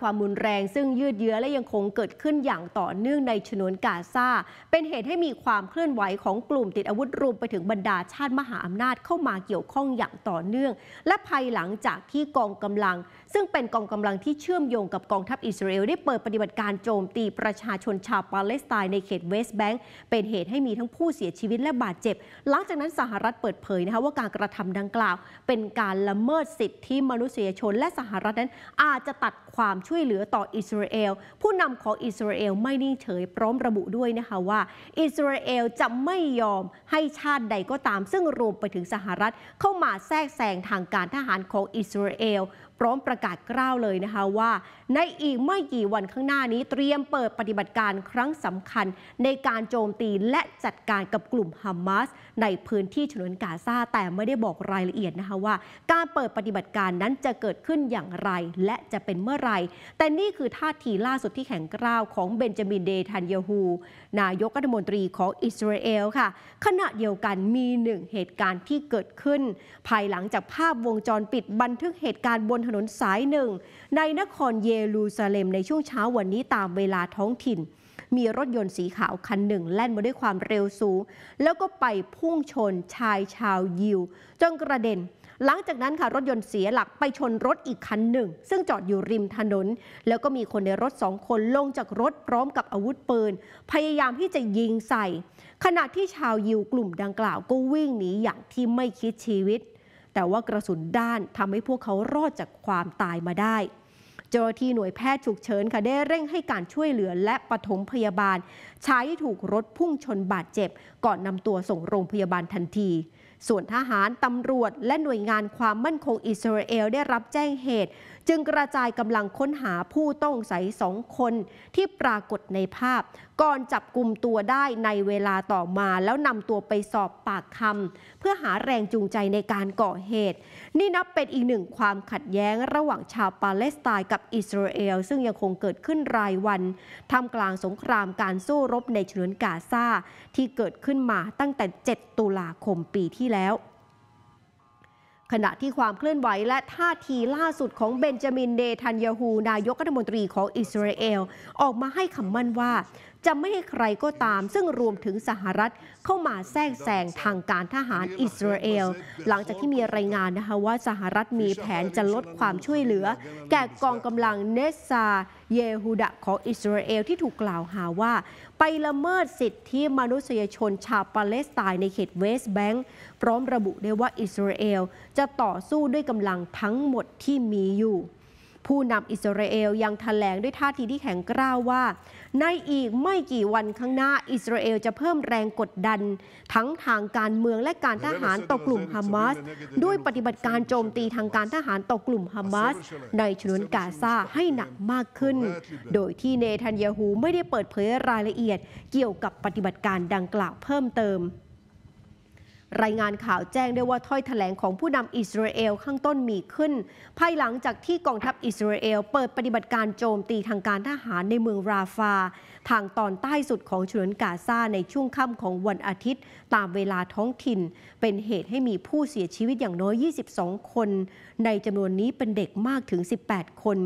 ความรุนแรงซึ่งยืดเยื้อและยังคงเกิดขึ้นอย่างต่อเนื่องในชนวนกาซาเป็นเหตุให้มีความเคลื่อนไหวของกลุ่มติดอาวุธรวมไปถึงบรรดาชาติมหาอำนาจเข้ามาเกี่ยวข้องอย่างต่อเนื่อง และภายหลังจากที่กองกำลัง ซึ่งเป็นกองกำลังที่เชื่อมโยงกับกองทัพอิสราเอลได้เปิดปฏิบัติการโจมตีประชาชนชาวปาเลสไตน์ในเขตเวสต์แบงก์เป็นเหตุให้มีทั้งผู้เสียชีวิตและบาดเจ็บหลังจากนั้นสหรัฐเปิดเผยนะคะว่าการกระทำดังกล่าว เป็นการละเมิดสิทธิมนุษยชนและสหรัฐนั้นอาจจะตัดความช่วยเหลือต่ออิสราเอล ผู้นำของอิสราเอลไม่นิ่งเฉยพร้อมระบุด้วยนะคะว่าอิสราเอลจะไม่ยอมให้ชาติใดก็ตามซึ่งรวมไปถึงสหรัฐ เข้ามาแทรกแซงทางการทหารของอิสราเอลร้อมประกาศกล้าวเลยนะคะว่า ในอีกไม่กี่วันข้างหน้านี้เตรียมเปิดปฏิบัติการครั้งสำคัญในการโจมตีและจัดการกับกลุ่มฮามาสในพื้นที่ฉนวนกาซาแต่ไม่ได้บอกรายละเอียดนะคะว่า การเปิดปฏิบัติการนั้นจะเกิดขึ้นอย่างไรและจะเป็นเมื่อไร แต่นี่คือท่าทีล่าสุดที่แข็งกร้าวของเบนจามินเดทันยาฮูนายกรัฐมนตรีของอิสราเอลค่ะขณะเดียวกันมีหนึ่งเหตุการณ์ที่เกิดขึ้น ภายหลังจากภาพวงจรปิดบันทึกเหตุการณ์บนถนนสายหนึ่งในนครเยรูซาเล็มในช่วงเช้าวันนี้ตามเวลาท้องถิ่น มีรถยนต์สีขาวคันหนึ่ง แล่นมาด้วยความเร็วสูง แล้วก็ไปพุ่งชนชายชาวยิวจนกระเด็น หลังจากนั้นค่ะรถยนต์เสียหลักไปชนรถอีกคันหนึ่ง ซึ่งจอดอยู่ริมถนน แล้วก็มีคนในรถสองคนลงจากรถพร้อมกับอาวุธปืนพยายามที่จะยิงใส่ ขณะที่ชาวยิวกลุ่มดังกล่าวก็วิ่งหนีอย่างที่ไม่คิดชีวิตแต่ว่ากระสุนด้านทำให้พวกเขารอดจากความตายมาได้ เจ้าหน้าที่หน่วยแพทย์ฉุกเฉินค่ะได้เร่งให้การช่วยเหลือและปฐมพยาบาลชายที่ถูกรถพุ่งชนบาดเจ็บ ก่อนนำตัวส่งโรงพยาบาลทันที ส่วนทหารตำรวจและหน่วยงานความมั่นคงอิสราเอลได้รับแจ้งเหตุจึงกระจายกำลังค้นหาผู้ต้องสงสัยสองคนที่ปรากฏในภาพ ก่อนจับกลุ่มตัวได้ในเวลาต่อมาแล้วนำตัวไปสอบปากคำเพื่อหาแรงจูงใจในการก่อเหตุ นี่นับเป็นอีกหนึ่งความขัดแย้งระหว่างชาวปาเลสไตน์กับอิสราเอล ซึ่งยังคงเกิดขึ้นรายวันท่ามกลางสงครามการสู้รบในฉนวนกาซาที่เกิดขึ้นมาตั้งแต่7ตุลาคมปีที่แล้วขณะที่ความเคลื่อนไหวและท่าทีล่าสุดของเบนจามินเดทันยาฮู นายกรัฐมนตรีของอิสราเอล ออกมาให้คำมั่นว่าจะไม่ให้ใครก็ตามซึ่งรวมถึงสหรัฐเข้ามาแทรกแซงทางการทหารอิสราเอล หลังจากที่มีรายงานนะคะว่า สหรัฐมีแผนจะลดความช่วยเหลือ แก่กองกำลังเนสซาเยฮูดะของอิสราเอลที่ถูกกล่าวหาว่า ไปละเมิดสิทธิมนุษยชนชาวปาเลสไตน์ในเขตเวสต์แบงก์พร้อมระบุได้ว่าอิสราเอลจะต่อสู้ด้วยกำลังทั้งหมดที่มีอยู่ผู้นำอิสราเอลยังถแถลงด้วยท่าทีที่แข็งกร้าวว่า ในอีกไม่กี่วันข้างหน้าอิสราเอลจะเพิ่มแรงกดดัน ทั้งทางการเมืองและการทหารต่อกลุ่มฮามาสด้วยปฏิบัติการโจมตีทางการทหารต่อกลุ่มฮามาสในชนวนกาซาให้หนักมากขึ้น โดยที่เนทันยาฮูไม่ได้เปิดเผยรายละเอียด เกี่ยวกับปฏิบัติการดังกล่าวเพิ่มเติมรายงานข่าวแจ้งได้ว่าถ้อยถแถลงของผู้นำอิสราเอลข้างต้นมีขึ้นภายหลังจากที่กองทัพอิสราเอลเปิดปฏิบัติการโจมตีทางการทหารในเมืองราฟา ทางตอนใต้สุดของฉนวนกาซาในช่วงค่ำของวันอาทิตย์ ตามเวลาท้องถิ่น เป็นเหตุให้มีผู้เสียชีวิตอย่างน้อย 22 คน ในจำนวนนี้เป็นเด็กมากถึง 18 คน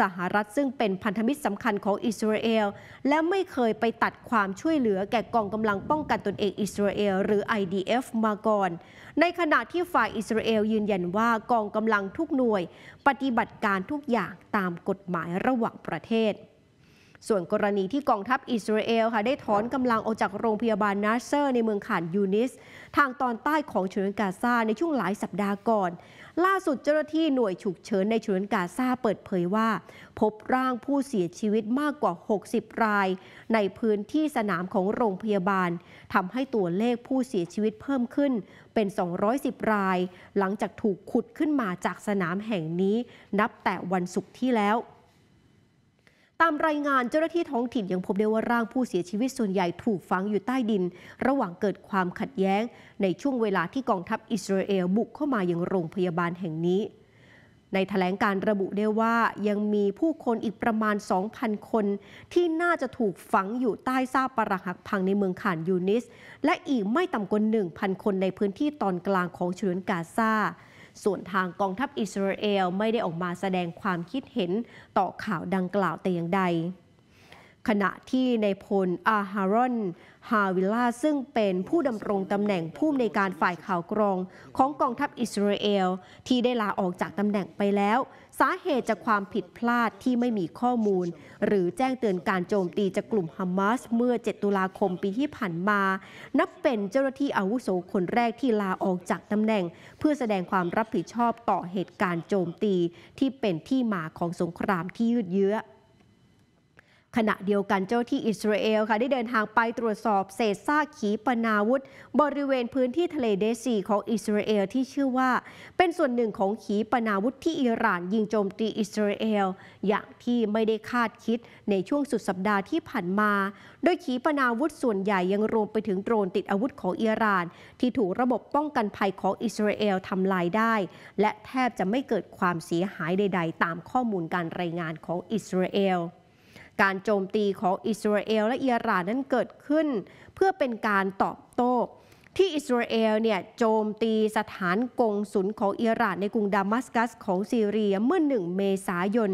สหรัฐซึ่งเป็นพันธมิตรสำคัญของอิสราเอล และไม่เคยไปตัดความช่วยเหลือแก่กองกำลังป้องกันตนเองอิสราเอลหรือ IDF มาก่อน ในขณะที่ฝ่ายอิสราเอลยืนยันว่ากองกำลังทุกหน่วยปฏิบัติการทุกอย่างตามกฎหมายระหว่างประเทศส่วนกรณีที่กองทัพอิสราเอลค่ะได้ถอนกำลังออกจากโรงพยาบาลนาเซอร์ ในเมืองขานยูนิส ทางตอนใต้ของฉนวนกาซาในช่วงหลายสัปดาห์ก่อน ล่าสุดเจ้าหน้าที่หน่วยฉุกเฉินในฉนวนกาซาเปิดเผยว่า พบร่างผู้เสียชีวิตมากกว่า 60 รายในพื้นที่สนามของโรงพยาบาลทำให้ตัวเลขผู้เสียชีวิตเพิ่มขึ้นเป็น 210 ราย หลังจากถูกขุดขึ้นมาจากสนามแห่งนี้ นับแต่วันศุกร์ที่แล้วตามรายงานเจ้าหน้าที่ท้องถิ่นยังพบได้ว่า ร่างผู้เสียชีวิตส่วนใหญ่ถูกฝังอยู่ใต้ดิน ระหว่างเกิดความขัดแย้ง ในช่วงเวลาที่กองทัพอิสราเอลบุกเข้ามายังโรงพยาบาลแห่งนี้ ในถแถลงการระบุได้ว่า ยังมีผู้คนอีกประมาณ 2,000 คน ที่น่าจะถูกฝังอยู่ใต้ซากปรักหักพังในเมืองขานยูนิสและอีกไม่ต่ำกว่า 1,000 คนในพื้นที่ตอนกลางของฉนวนกาซาส่วนทางกองทัพอิสราเอลไม่ได้ออกมาแสดงความคิดเห็นต่อข่าวดังกล่าวแต่อย่างใด ขณะที่ในพลอาฮารอนฮาวิลาซึ่งเป็นผู้ดำรงตำแหน่งผู้ในการฝ่ายข่าวกรองของกองทัพอิสราเอล ที่ได้ลาออกจากตำแหน่งไปแล้วสาเหตุจากความผิดพลาดที่ไม่มีข้อมูลหรือแจ้งเตือนการโจมตีจากกลุ่มฮามาสเมื่อ7ตุลาคมปีที่ผ่านมา นับเป็นเจ้าหน้าที่อาวุโสคนแรกที่ลาออกจากตำแหน่ง เพื่อแสดงความรับผิดชอบต่อเหตุการณ์โจมตีที่เป็นที่มาของสงครามที่ยืดเยื้อขณะเดียวกันเจ้าที่อิสราเอลค่ะได้เดินทางไปตรวจสอบ เศษซากขีปนาวุธ บริเวณพื้นที่ทะเลเดซีของอิสราเอลที่ชื่อว่า เป็นส่วนหนึ่งของขีปนาวุธ ที่อิหร่านยิงโจมตีอิสราเอลอย่างที่ไม่ได้คาดคิดในช่วงสุดสัปดาห์ที่ผ่านมา โดยขีปนาวุธ ส่วนใหญ่ยังรวมไปถึงโดรนติดอาวุธของอิหร่านที่ถูกระบบป้องกันภัยของอิสราเอลทำลายได้ และแทบจะไม่เกิดความเสียหายใด ๆ ตามข้อมูลการรายงานของอิสราเอลการโจมตีของอิสราเอลและอิหร่านนั้นเกิดขึ้น เพื่อเป็นการตอบโต้ที่อิสราเอลเนี่ยโจมตีสถานกงศุลของอิหร่านในกรุงดามัสกัสของซีเรียเมื่อ 1 เมษายน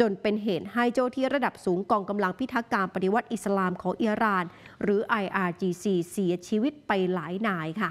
จนเป็นเหตุให้เจ้าที่ระดับสูงกองกำลังพิทักษ์การปฏิวัติอิสลามของอิหร่าน หรือ IRGC เสียชีวิตไปหลายนายค่ะ